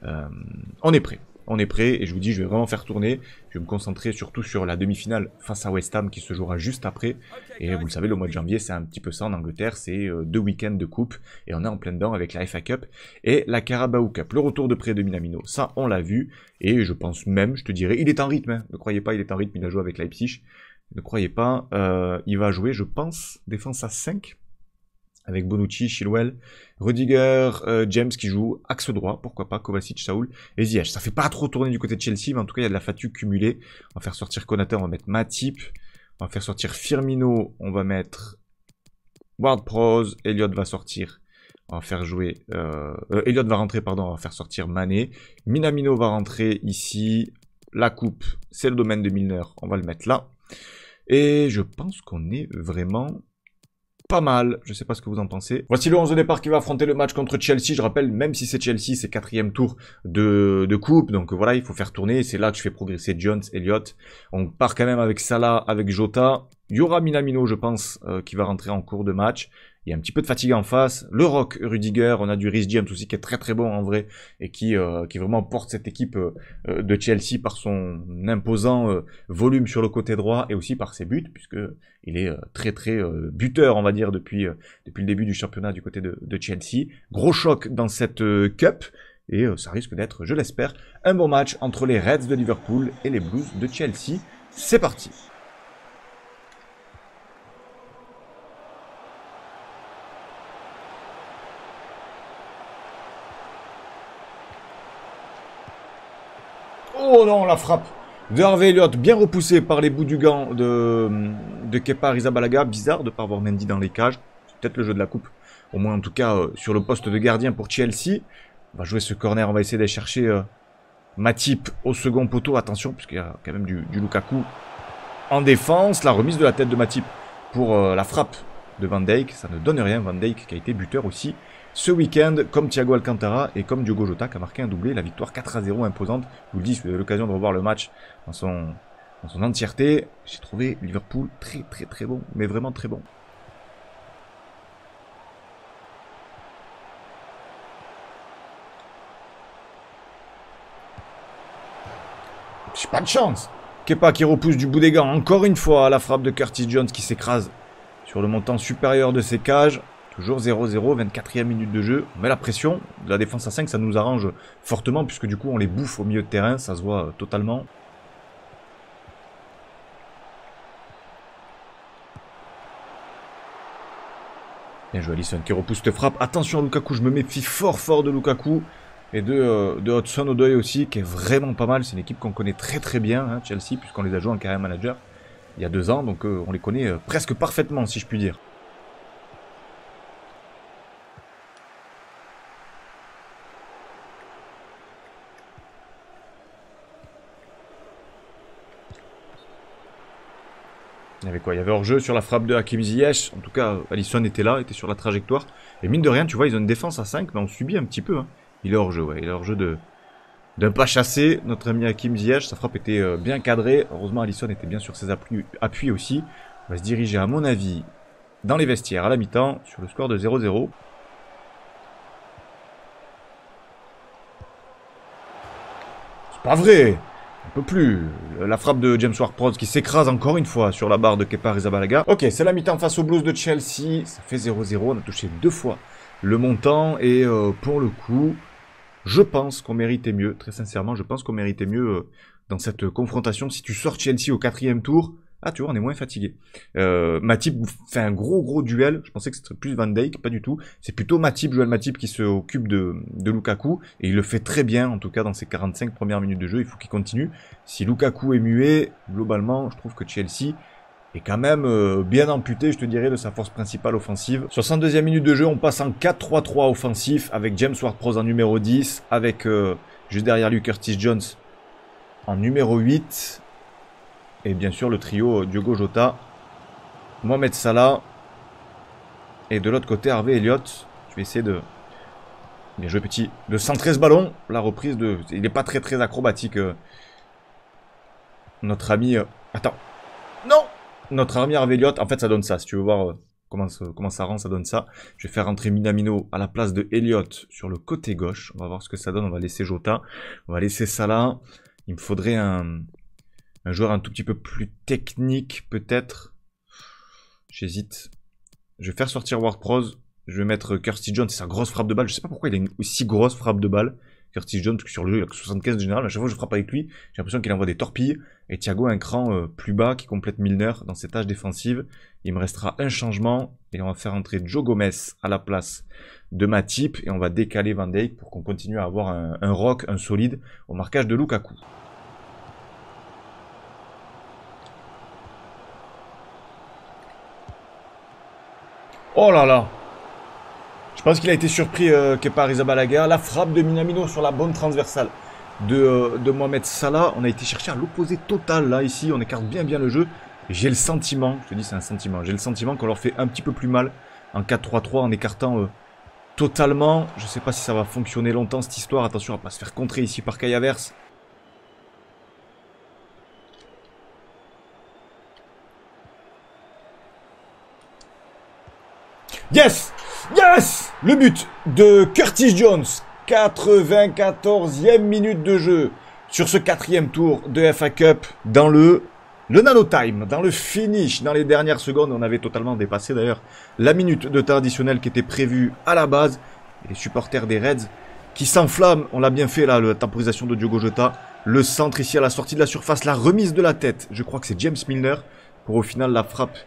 on est prêt on est prêt et je vous dis, je vais vraiment faire tourner. Je vais me concentrer surtout sur la demi-finale face à West Ham qui se jouera juste après. Et vous le savez, le mois de janvier, c'est un petit peu ça en Angleterre, c'est euh, deux week-ends de coupe et on est en plein dedans avec la FA Cup et la Carabao Cup. Le retour de près de Minamino, ça on l'a vu et je pense même, je te dirais, il est en rythme. Hein. Ne croyez pas, il est en rythme, il a joué avec Leipzig. Ne croyez pas, euh, il va jouer, je pense, défense à 5 avec Bonucci, Chilwell, Rudiger, euh, James qui joue axe droit, pourquoi pas, Kovacic, Saoul et Ziyech. Ça fait pas trop tourner du côté de Chelsea, mais en tout cas, il y a de la fatigue cumulée. On va faire sortir Konaté. on va mettre Matip, on va faire sortir Firmino, on va mettre Ward Prowse, Elliot va sortir. On va faire jouer... Euh, euh, Elliot va rentrer, pardon, on va faire sortir Mané. Minamino va rentrer ici. La coupe, c'est le domaine de Milner, on va le mettre là. Et je pense qu'on est vraiment pas mal. Je sais pas ce que vous en pensez. Voici le 11 départ qui va affronter le match contre Chelsea. Je rappelle, même si c'est Chelsea, c'est quatrième tour de, de coupe. Donc voilà, il faut faire tourner. C'est là que je fais progresser Jones, Elliott. On part quand même avec Salah, avec Jota. Yura Minamino, je pense, euh, qui va rentrer en cours de match. Il y a un petit peu de fatigue en face. Le Rock Rudiger, on a du Rhys James aussi qui est très très bon en vrai et qui, euh, qui vraiment porte cette équipe euh, de Chelsea par son imposant volume sur le côté droit et aussi par ses buts puisque il est très très buteur on va dire depuis, depuis le début du championnat du côté de, de Chelsea. Gros choc dans cette cup et ça risque d'être, je l'espère, un bon match entre les Reds de Liverpool et les Blues de Chelsea. C'est parti Oh non, la frappe de Harvey Elliott, bien repoussé par les bouts du gant de, de Kepa Rizabalaga. Bizarre de ne pas avoir Mendy dans les cages. Peut-être le jeu de la coupe. Au moins, en tout cas, euh, sur le poste de gardien pour Chelsea. On va jouer ce corner. On va essayer d'aller chercher euh, Matip au second poteau. Attention, puisqu'il y a quand même du, du, Lukaku en défense. La remise de la tête de Matip pour euh, la frappe de Van Dijk. Ça ne donne rien. Van Dijk qui a été buteur aussi ce week-end, comme Thiago Alcantara et comme Diogo Jota qui a marqué un doublé, la victoire 4 à 0 imposante. vous le dis, vous avez l'occasion de revoir le match en son, son entièreté, j'ai trouvé Liverpool très très très bon, mais vraiment très bon. J'ai pas de chance. Kepa qui repousse du bout des gants encore une fois à la frappe de Curtis Jones qui s'écrase sur le montant supérieur de ses cages. Toujours 0-0, 24e minute de jeu. On met la pression. La défense à 5, ça nous arrange fortement puisque du coup on les bouffe au milieu de terrain. Ça se voit euh, totalement. Bien joué Alisson qui repousse cette frappe. Attention Lukaku, je me méfie fort fort de Lukaku. Et de, euh, Hudson Odoi aussi, qui est vraiment pas mal. C'est une équipe qu'on connaît très très bien, hein, Chelsea, puisqu'on les a joués en carrière manager il y a deux ans. Donc euh, on les connaît presque parfaitement, si je puis dire. Il y avait quoi Il y avait hors-jeu sur la frappe de Hakim Ziyech. En tout cas, Alisson était là, était sur la trajectoire. Et mine de rien, tu vois, ils ont une défense à 5, mais on subit un petit peu. Hein. Il est hors-jeu, ouais. Il est hors-jeu de d'un pas chasser. Notre ami Hakim Ziyech, sa frappe était euh, bien cadrée. Heureusement, Alisson était bien sur ses appuis aussi. On va se diriger, à mon avis, dans les vestiaires à la mi-temps sur le score de 0-0. C'est pas vrai peut plus. La frappe de James Ward-Prowse qui s'écrase encore une fois sur la barre de Kepa Rizabalaga. Ok, c'est la mi-temps face aux Blues de Chelsea. Ça fait 0-0. On a touché deux fois le montant et euh, pour le coup, je pense qu'on méritait mieux. Très sincèrement, je pense qu'on méritait mieux euh, dans cette confrontation. Si tu sors Chelsea au quatrième tour, ah, tu vois, on est moins fatigué. Euh, Matip fait un gros, gros duel. Je pensais que c'était plus Van Dijk, pas du tout. C'est plutôt Matip, Joel Matip, qui se occupe de, de, Lukaku. Et il le fait très bien, en tout cas, dans ses 45 premières minutes de jeu. Il faut qu'il continue. Si Lukaku est muet, globalement, je trouve que Chelsea est quand même euh, bien amputé, je te dirais, de sa force principale offensive. 62e minute de jeu, on passe en 4-3-3 offensif avec James Ward-Prowse en numéro 10, avec euh, juste derrière lui Curtis Jones en numéro 8 et bien sûr, le trio Diogo Jota, Mohamed Salah. Et de l'autre côté, Harvey Elliott. Je vais essayer de... Bien joué, petit. De 113 ballons. La reprise de... Il n'est pas très, très acrobatique. Euh, notre ami... Euh, attends. Non Notre ami Harvey Elliott. En fait, ça donne ça. Si tu veux voir euh, comment, ça, comment ça rend, ça donne ça. Je vais faire rentrer Minamino à la place de Elliott sur le côté gauche. On va voir ce que ça donne. On va laisser Jota. On va laisser Salah. Il me faudrait un... Un joueur un tout petit peu plus technique, peut-être. J'hésite. Je vais faire sortir prose Je vais mettre Kirsty Jones. C'est sa grosse frappe de balle. Je sais pas pourquoi il a une aussi grosse frappe de balle. Kirsty Jones, sur le jeu, il a 75 de général, à chaque fois que je frappe avec lui, j'ai l'impression qu'il envoie des torpilles. Et Thiago un cran euh, plus bas qui complète Milner dans ses tâches défensive. Il me restera un changement et on va faire entrer Joe Gomez à la place de type et on va décaler Van Dijk pour qu'on continue à avoir un, un rock, un solide au marquage de Lukaku. Oh là là Je pense qu'il a été surpris euh, par Isabalaga. La frappe de Minamino sur la bonne transversale euh, de, Mohamed Salah. On a été chercher à l'opposé total là ici. On écarte bien bien le jeu. J'ai le sentiment, je te dis c'est un sentiment, j'ai le sentiment qu'on leur fait un petit peu plus mal en 4-3-3 en écartant euh, totalement. Je sais pas si ça va fonctionner longtemps cette histoire. Attention à pas se faire contrer ici par Kayavers. Yes Yes Le but de Curtis Jones, 94e minute de jeu sur ce quatrième tour de FA Cup dans le, le nano time, dans le finish, dans les dernières secondes. On avait totalement dépassé d'ailleurs la minute de temps additionnel qui était prévue à la base. les supporters des Reds qui s'enflamment, on l'a bien fait là, la temporisation de Diogo Jota. Le centre ici à la sortie de la surface, la remise de la tête, je crois que c'est James Milner, pour au final la frappe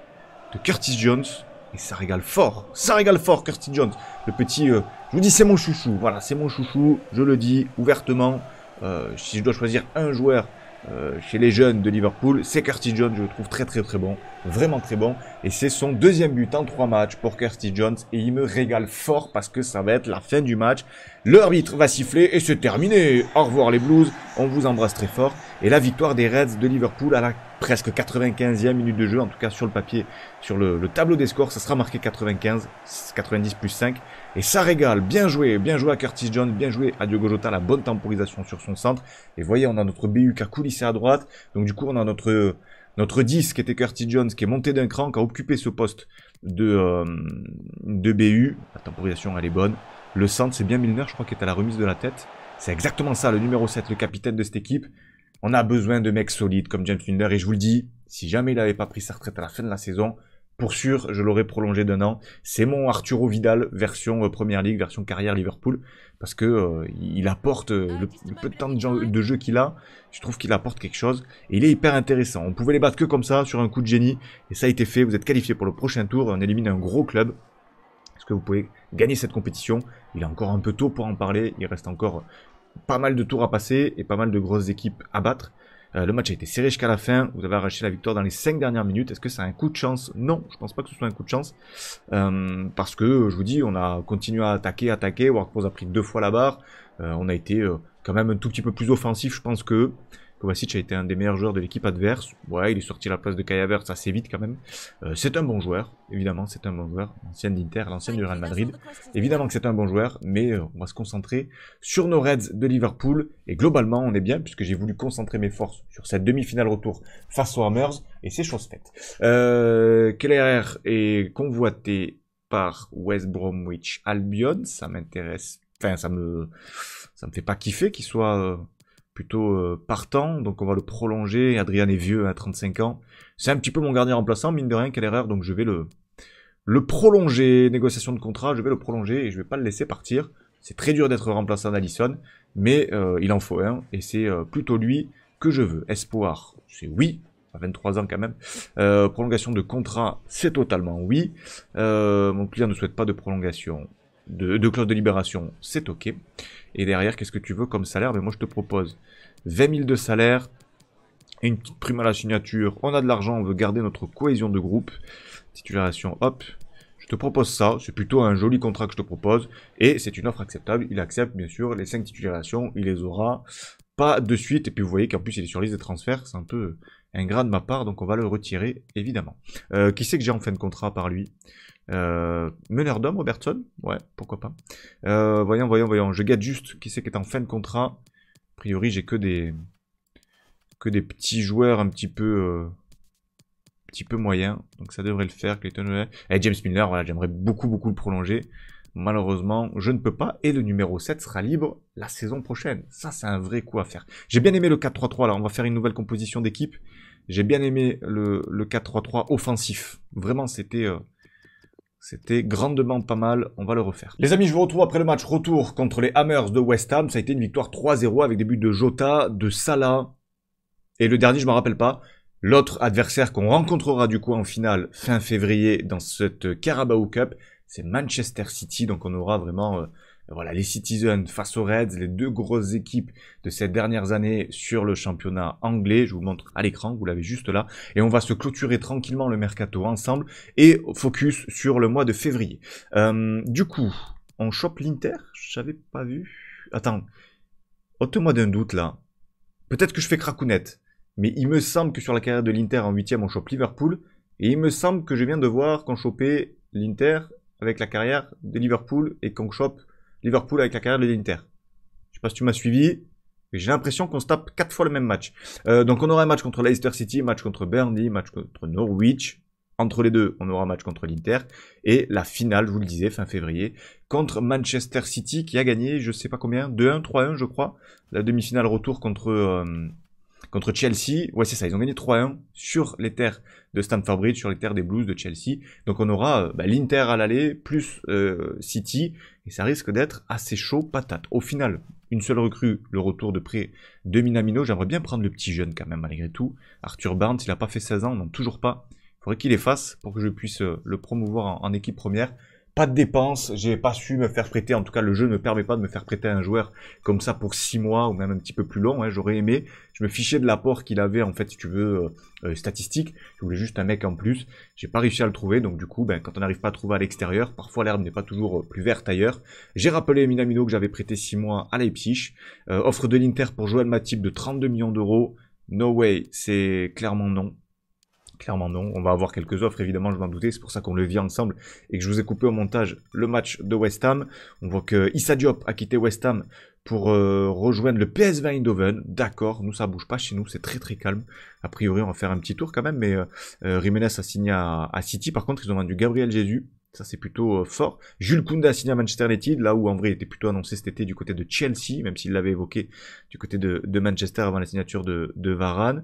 de Curtis Jones. Et ça régale fort, ça régale fort Kirsty Jones. Le petit, euh, je vous dis c'est mon chouchou, voilà, c'est mon chouchou, je le dis ouvertement. Euh, si je dois choisir un joueur euh, chez les jeunes de Liverpool, c'est Curtis Jones, je le trouve très très très bon, vraiment très bon. Et c'est son deuxième but en trois matchs pour Curtis Jones et il me régale fort parce que ça va être la fin du match. L'arbitre va siffler et c'est terminé. Au revoir les Blues, on vous embrasse très fort. Et la victoire des Reds de Liverpool à la presque 95e minute de jeu, en tout cas sur le papier, sur le, le tableau des scores, ça sera marqué 95, 90 plus 5. Et ça régale. Bien joué, bien joué à Curtis Jones, bien joué à Diogo Jota, la bonne temporisation sur son centre. Et voyez, on a notre BU qui a coulissé à droite. Donc du coup, on a notre notre 10 qui était Curtis Jones qui est monté d'un cran, qui a occupé ce poste de, euh, de BU. La temporisation, elle est bonne. Le centre, c'est bien Milner, je crois, qui est à la remise de la tête. C'est exactement ça, le numéro 7, le capitaine de cette équipe. On a besoin de mecs solides comme James Milner. Et je vous le dis, si jamais il n'avait pas pris sa retraite à la fin de la saison, pour sûr, je l'aurais prolongé d'un an. C'est mon Arturo Vidal version euh, Première Ligue, version carrière Liverpool, parce que euh, il apporte euh, ah, le, peu de temps de jeu, qu'il a. Je trouve qu'il apporte quelque chose et il est hyper intéressant. On pouvait les battre que comme ça sur un coup de génie et ça a été fait. Vous êtes qualifié pour le prochain tour. On élimine un gros club. Parce ce que vous pouvez gagner cette compétition Il est encore un peu tôt pour en parler. Il reste encore pas mal de tours à passer et pas mal de grosses équipes à battre. Euh, le match a été serré jusqu'à la fin. Vous avez arraché la victoire dans les 5 dernières minutes. Est-ce que c'est un coup de chance Non, je pense pas que ce soit un coup de chance. Euh, parce que, je vous dis, on a continué à attaquer, attaquer. Workforce a pris deux fois la barre. Euh, on a été quand même un tout petit peu plus offensif, je pense que Kovacic a été un des meilleurs joueurs de l'équipe adverse. Ouais, il est sorti à la place de Kayavert, assez vite quand même. Euh, c'est un bon joueur, évidemment, c'est un bon joueur. L'ancienne d'Inter, l'ancienne du Real Madrid. Évidemment que c'est un bon joueur, mais euh, on va se concentrer sur nos Reds de Liverpool. Et globalement, on est bien, puisque j'ai voulu concentrer mes forces sur cette demi-finale retour face aux Hammers, et c'est chose faite. Euh, Keller est convoité par West Bromwich Albion, ça m'intéresse. Enfin, ça me, ça me fait pas kiffer qu'il soit euh, plutôt euh, partant, donc on va le prolonger. Adrien est vieux, à hein, 35 ans. C'est un petit peu mon gardien remplaçant, mine de rien, quelle erreur, donc je vais le, le prolonger. Négociation de contrat, je vais le prolonger et je vais pas le laisser partir. C'est très dur d'être remplaçant d'Alisson, mais euh, il en faut un, et c'est euh, plutôt lui que je veux. Espoir, c'est oui, à 23 ans quand même. prolongation de contrat, c'est totalement oui. mon client ne souhaite pas de prolongation, de, clause de libération, c'est ok. Et derrière, qu'est-ce que tu veux comme salaire Mais ben, moi, je te propose 20 000 de salaire, une petite prime à la signature, on a de l'argent, on veut garder notre cohésion de groupe. Titularisation, hop, je te propose ça, c'est plutôt un joli contrat que je te propose, et c'est une offre acceptable, il accepte bien sûr les 5 titularisations, il les aura pas de suite, et puis vous voyez qu'en plus il est sur liste des transferts, c'est un peu ingrat de ma part, donc on va le retirer évidemment. Euh, qui c'est que j'ai en fin de contrat par lui euh, meneur d'homme, Robertson Ouais, pourquoi pas. Euh, voyons, voyons, voyons. Je gâte juste qui c'est qui est en fin de contrat. A priori, j'ai que des que des petits joueurs un petit peu euh, petit peu moyens. Donc ça devrait le faire, Clayton Et James Miller, j'aimerais beaucoup, beaucoup le prolonger. Malheureusement, je ne peux pas. Et le numéro 7 sera libre la saison prochaine. Ça, c'est un vrai coup à faire. J'ai bien aimé le 4-3-3. Là, on va faire une nouvelle composition d'équipe. J'ai bien aimé le, le 4-3-3 offensif. Vraiment, c'était... C'était grandement pas mal, on va le refaire. Les amis, je vous retrouve après le match retour contre les Hammers de West Ham. Ça a été une victoire 3-0 avec des buts de Jota, de Salah et le dernier, je ne m'en rappelle pas. L'autre adversaire qu'on rencontrera du coup en finale fin février dans cette Carabao Cup, c'est Manchester City. Donc on aura vraiment euh, voilà, les Citizens face aux Reds, les deux grosses équipes de ces dernières années sur le championnat anglais. Je vous montre à l'écran, vous l'avez juste là. Et on va se clôturer tranquillement le mercato ensemble et focus sur le mois de février. Euh, du coup, on chope l'Inter Je n'avais pas vu. Attends, ôte-moi d'un doute là. Peut-être que je fais cracounette, mais il me semble que sur la carrière de l'Inter en huitième, on chope Liverpool. Et il me semble que je viens de voir qu'on chopait l'Inter avec la carrière de Liverpool et qu'on chope Liverpool avec la carrière de l'Inter. Je sais pas si tu m'as suivi, mais j'ai l'impression qu'on se tape quatre fois le même match. Euh, donc on aura un match contre Leicester City, match contre Burnley, match contre Norwich. Entre les deux, on aura un match contre l'Inter. Et la finale, je vous le disais, fin février, contre Manchester City qui a gagné, je sais pas combien, 2-1, 3-1 je crois. La demi-finale retour contre... Euh, contre Chelsea. Ouais, c'est ça, ils ont gagné 3-1 sur les terres de Stamford Bridge, sur les terres des Blues de Chelsea. Donc on aura euh, bah, l'Inter à l'aller, plus euh, City, et ça risque d'être assez chaud patate. Au final, une seule recrue, le retour de près de Minamino. J'aimerais bien prendre le petit jeune quand même, malgré tout. Arthur Barnes, il n'a pas fait 16 ans, non, toujours pas. Il faudrait qu'il les fasse pour que je puisse euh, le promouvoir en équipe première. Pas de dépenses, j'ai pas su me faire prêter, en tout cas le jeu ne permet pas de me faire prêter un joueur comme ça pour 6 mois ou même un petit peu plus long, hein, j'aurais aimé. Je me fichais de l'apport qu'il avait en fait si tu veux euh, euh, statistique, je voulais juste un mec en plus, j'ai pas réussi à le trouver, donc du coup ben, quand on n'arrive pas à trouver à l'extérieur, parfois l'herbe n'est pas toujours euh, plus verte ailleurs. J'ai rappelé Minamino que j'avais prêté 6 mois à Leipzig, euh, offre de l'Inter pour Joël Matip de 32 millions d'euros, no way, c'est clairement non, Clairement non. On va avoir quelques offres, évidemment, je m'en doutais. C'est pour ça qu'on le vit ensemble et que je vous ai coupé au montage le match de West Ham. On voit que Issa Diop a quitté West Ham pour euh, rejoindre le PSV Eindhoven. D'accord, nous ça bouge pas chez nous, c'est très très calme. A priori, on va faire un petit tour quand même, mais euh, euh a signé à, City. Par contre, ils ont vendu Gabriel Jésus. Ça, c'est plutôt euh, fort. Jules Koundé a signé à Manchester United, là où en vrai il était plutôt annoncé cet été du côté de Chelsea, même s'il l'avait évoqué du côté de, Manchester avant la signature de, de Varane.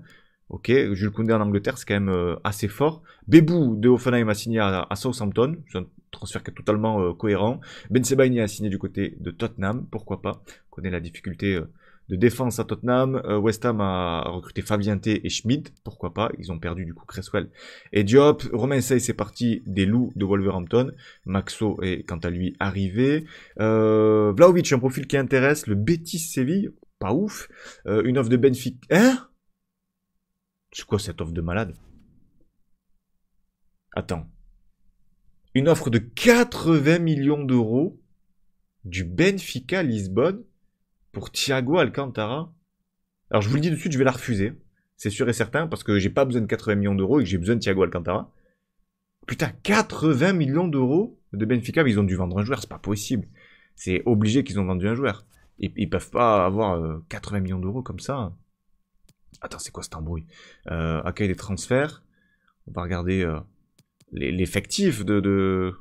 Ok, Jules Koundé en Angleterre, c'est quand même euh, assez fort. Bebou de Hoffenheim a signé à, Southampton, c'est un transfert qui est totalement euh, cohérent. Ben Sebaini a signé du côté de Tottenham, pourquoi pas. On connaît la difficulté euh, de défense à Tottenham. West Ham a recruté Fabian T et Schmidt, pourquoi pas. Ils ont perdu du coup Cresswell et Diop. Romain Sey, c'est parti des loups de Wolverhampton. Maxo est quant à lui arrivé. Euh, un profil qui intéresse. Le Betis Séville, pas ouf. une offre de Benfica. Hein c'est quoi cette offre de malade Attends. Une offre de 80 millions d'euros du Benfica Lisbonne pour Thiago Alcantara. Alors je vous le dis de suite, je vais la refuser. C'est sûr et certain parce que j'ai pas besoin de 80 millions d'euros et que j'ai besoin de Thiago Alcantara. Putain, 80 millions d'euros de Benfica, ils ont dû vendre un joueur, c'est pas possible. C'est obligé qu'ils ont vendu un joueur. Ils, ils peuvent pas avoir 80 euh, millions d'euros comme ça. Attends, c'est quoi cet embrouille euh, Accueil des transferts. On va regarder euh, l'effectif de, de,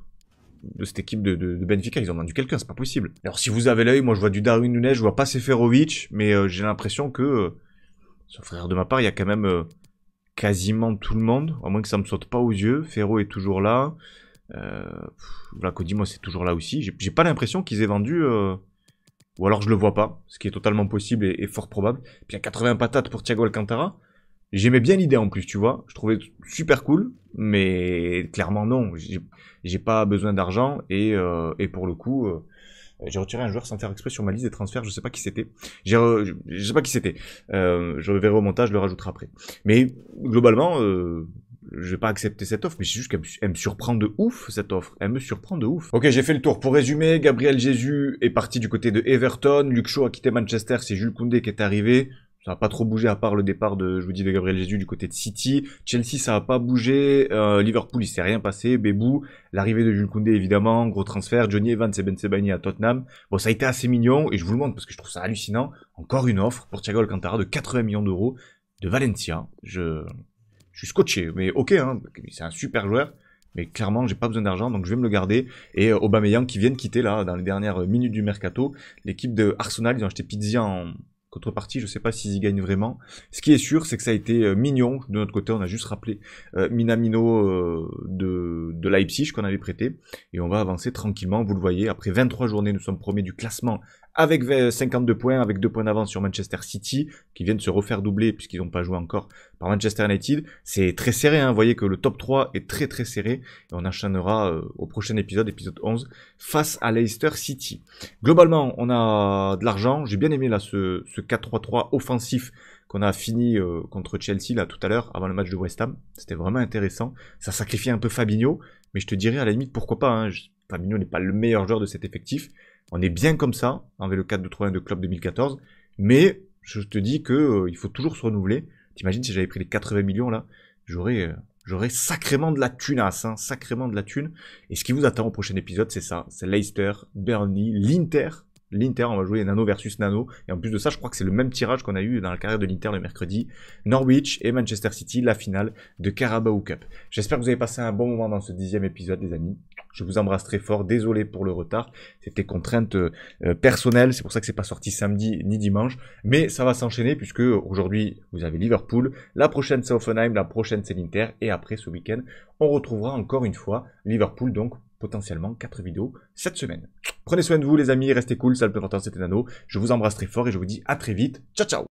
cette équipe de, de, Benfica. Ils ont vendu quelqu'un, c'est pas possible. Alors si vous avez l'œil, moi je vois du Darwin Nunez, je vois pas Seferovic, mais euh, j'ai l'impression que, sauf frère de ma part, il y a quand même quasiment tout le monde, à moins que ça me saute pas aux yeux. Ferro est toujours là. Euh, moi c'est toujours là aussi. J'ai pas l'impression qu'ils aient vendu ou alors je le vois pas, ce qui est totalement possible et, fort probable. Puis il y a 80 patates pour Thiago Alcantara. J'aimais bien l'idée en plus, tu vois. Je trouvais super cool, mais clairement non. J'ai pas besoin d'argent et, euh, pour le coup, euh, j'ai retiré un joueur sans faire exprès sur ma liste des transferts. Je sais pas qui c'était. Je, sais pas qui c'était. Euh, je reverrai verrai au montage, je le rajouterai après. Mais globalement, je vais pas accepter cette offre, mais c'est juste qu'elle me surprend de ouf, cette offre. Elle me surprend de ouf. Ok, j'ai fait le tour. Pour résumer, Gabriel Jésus est parti du côté de Everton. Luke Shaw a quitté Manchester. C'est Jules Koundé qui est arrivé. Ça n'a pas trop bougé à part le départ de, je vous dis, de Gabriel Jésus du côté de City. Chelsea, ça n'a pas bougé. Euh, Liverpool, il s'est rien passé. Bébou, l'arrivée de Jules Koundé, évidemment. Gros transfert. Johnny Evans et Ben Sebani à Tottenham. Bon, ça a été assez mignon et je vous le montre parce que je trouve ça hallucinant. Encore une offre pour Thiago Alcantara de 80 millions d'euros de Valencia. Je, je suis scotché, mais ok, hein. c'est un super joueur. Mais clairement, j'ai pas besoin d'argent, donc je vais me le garder. Et euh, Aubameyang qui vient de quitter là, dans les dernières minutes du mercato, l'équipe de Arsenal, ils ont acheté Pizzi en contrepartie. Je sais pas s'ils y gagnent vraiment. Ce qui est sûr, c'est que ça a été euh, mignon. De notre côté, on a juste rappelé euh, Minamino de, de Leipzig qu'on avait prêté. Et on va avancer tranquillement. Vous le voyez, après 23 journées, nous sommes premiers du classement avec 52 euh, points, avec 2 points d'avance sur Manchester City, qui viennent se refaire doubler puisqu'ils n'ont pas joué encore par Manchester United. C'est très serré, hein. vous voyez que le top 3 est très très serré. Et on enchaînera euh, au prochain épisode, épisode 11, face à Leicester City. Globalement, on a de l'argent. J'ai bien aimé là ce, 4-3-3 offensif qu'on a fini euh, contre Chelsea là tout à l'heure avant le match de West Ham. C'était vraiment intéressant. Ça sacrifiait un peu Fabinho, mais je te dirais à la limite pourquoi pas. Hein. Fabinho n'est pas le meilleur joueur de cet effectif, on est bien comme ça, avec le 4 de 3 de Club 2014. Mais je te dis que euh, il faut toujours se renouveler. T'imagines si j'avais pris les 80 millions là, j'aurais euh, j'aurais sacrément de la à hein, sacrément de la thune. Et ce qui vous attend au prochain épisode, c'est ça, c'est Leicester, Bernie, l'Inter l'Inter, on va jouer Nano versus Nano. Et en plus de ça, je crois que c'est le même tirage qu'on a eu dans la carrière de l'Inter le mercredi. Norwich et Manchester City, la finale de Carabao Cup. J'espère que vous avez passé un bon moment dans ce dixième épisode, les amis. Je vous embrasse très fort. Désolé pour le retard. C'était contrainte euh, personnelle. C'est pour ça que c'est pas sorti samedi ni dimanche. Mais ça va s'enchaîner puisque aujourd'hui, vous avez Liverpool. La prochaine, c'est Offenheim. La prochaine, c'est l'Inter. Et après, ce week-end, on retrouvera encore une fois Liverpool donc potentiellement 4 vidéos cette semaine. Prenez soin de vous les amis, restez cool, salut c'était Nano. Je vous embrasse très fort et je vous dis à très vite. Ciao ciao